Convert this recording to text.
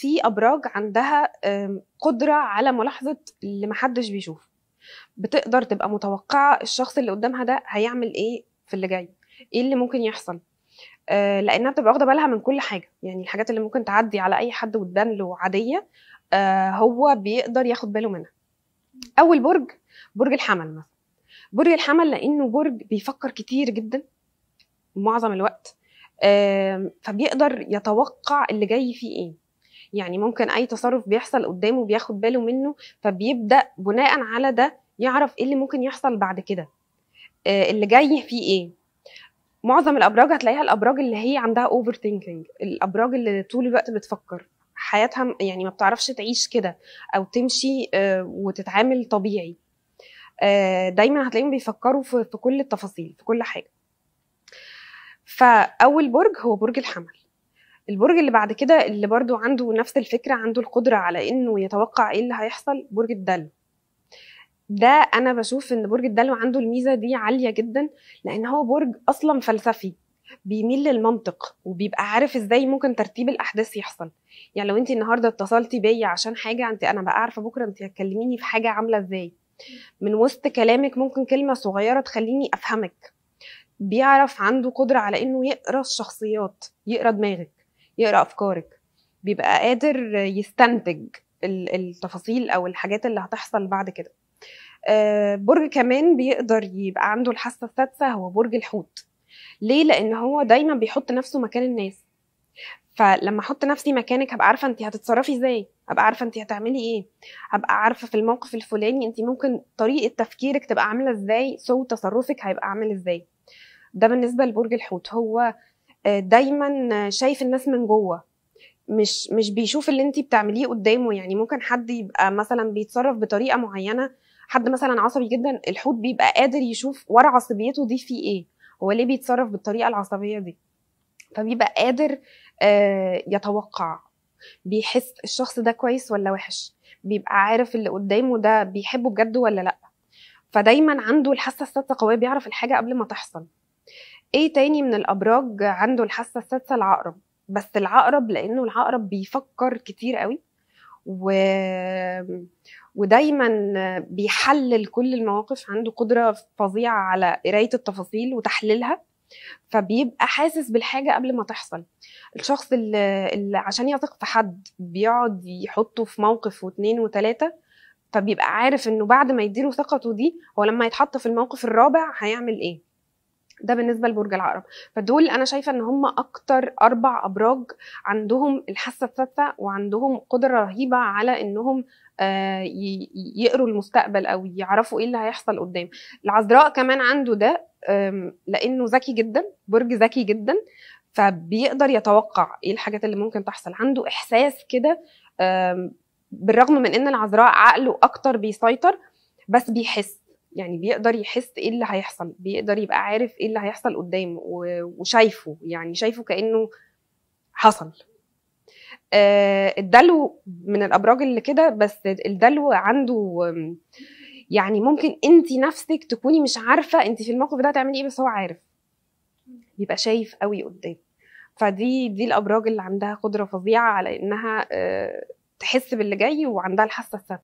في ابراج عندها قدره على ملاحظه اللي محدش بيشوفه بتقدر تبقى متوقعه الشخص اللي قدامها ده هيعمل ايه في اللي جاي ايه اللي ممكن يحصل آه، لانها بتبقى واخده بالها من كل حاجه يعني الحاجات اللي ممكن تعدي على اي حد وتبان له عاديه آه، هو بيقدر ياخد باله منها اول برج برج الحمل مثلا برج الحمل لانه برج بيفكر كتير جدا معظم الوقت فبيقدر يتوقع اللي جاي فيه ايه يعني ممكن اي تصرف بيحصل قدامه بياخد باله منه فبيبدا بناء على ده يعرف ايه اللي ممكن يحصل بعد كده آه، اللي جاي فيه ايه معظم الابراج هتلاقيها الابراج اللي هي عندها اوفر ثينكينج الابراج اللي طول الوقت بتفكر حياتها يعني ما بتعرفش تعيش كده او تمشي آه، وتتعامل طبيعي آه، دايما هتلاقيهم بيفكروا في كل التفاصيل في كل حاجه فاول برج هو برج الحمل البرج اللي بعد كده اللي برضو عنده نفس الفكرة عنده القدرة على انه يتوقع ايه اللي هيحصل برج الدلو ده انا بشوف ان برج الدلو عنده الميزة دي عالية جدا لان هو برج اصلا فلسفي بيميل للمنطق وبيبقى عارف ازاي ممكن ترتيب الاحداث يحصل يعني لو انت النهارده اتصلتي بيا عشان حاجه انت انا بقى عارفه بكره انت هتكلميني في حاجه عامله ازاي من وسط كلامك ممكن كلمه صغيره تخليني افهمك بيعرف عنده قدره على انه يقرا الشخصيات يقرا دماغك يقرا افكارك بيبقى قادر يستنتج التفاصيل او الحاجات اللي هتحصل بعد كده آه، برج كمان بيقدر يبقى عنده الحاسه السادسه هو برج الحوت ليه لان هو دايما بيحط نفسه مكان الناس فلما احط نفسي مكانك هبقى عارفه انت هتتصرفي ازاي هبقى عارفه انت هتعملي ايه هبقى عارفه في الموقف الفلاني انت ممكن طريقه تفكيرك تبقى عامله ازاي سو تصرفك هيبقى عامل ازاي ده بالنسبه لبرج الحوت هو دايما شايف الناس من جوه مش مش بيشوف اللي انت بتعمليه قدامه يعني ممكن حد يبقى مثلا بيتصرف بطريقه معينه حد مثلا عصبي جدا الحوت بيبقى قادر يشوف ورا عصبيته دي في ايه هو ليه بيتصرف بالطريقه العصبيه دي فبيبقى قادر آه، يتوقع بيحس الشخص ده كويس ولا وحش بيبقى عارف اللي قدامه ده بيحبه بجد ولا لا فدايما عنده الحاسه السادسه قويه بيعرف الحاجه قبل ما تحصل ايه تاني من الابراج عنده الحاسه السادسه العقرب بس العقرب لانه العقرب بيفكر كتير قوي و... ودايما بيحلل كل المواقف عنده قدره فظيعه على قرايه التفاصيل وتحليلها فبيبقى حاسس بالحاجه قبل ما تحصل الشخص اللي, عشان يثق في حد بيقعد يحطه في موقف واتنين وتلاته فبيبقى عارف انه بعد ما يديله ثقته دي هو لما يتحط في الموقف الرابع هيعمل ايه ده بالنسبه لبرج العقرب فدول انا شايفه ان هم اكتر اربع ابراج عندهم الحاسه السادسه وعندهم قدره رهيبه على انهم آه، يقروا المستقبل او يعرفوا ايه اللي هيحصل قدام العذراء كمان عنده ده لانه ذكي جدا برج ذكي جدا فبيقدر يتوقع ايه الحاجات اللي ممكن تحصل عنده احساس كده بالرغم من ان العذراء عقله اكتر بيسيطر بس بيحس يعني بيقدر يحس ايه اللي هيحصل بيقدر يبقى عارف ايه اللي هيحصل قدامه وشايفه يعني شايفه كانه حصل آه الدلو من الابراج اللي كده بس الدلو عنده يعني ممكن انت نفسك تكوني مش عارفه انت في الموقف ده هتعملي ايه بس هو عارف بيبقى شايف قوي قدام فدي دي الابراج اللي عندها قدره فظيعه على انها آه تحس باللي جاي وعندها الحاسه السادسه